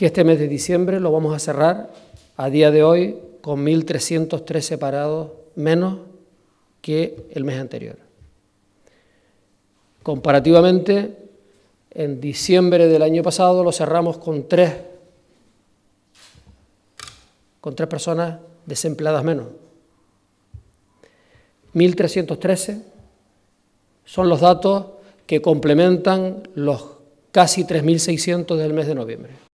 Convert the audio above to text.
que este mes de diciembre lo vamos a cerrar a día de hoy con 1.313 parados menos que el mes anterior. Comparativamente, en diciembre del año pasado lo cerramos con tres, con tres personas desempleadas menos. 1.313 son los datos que complementan los casi 3.600 del mes de noviembre.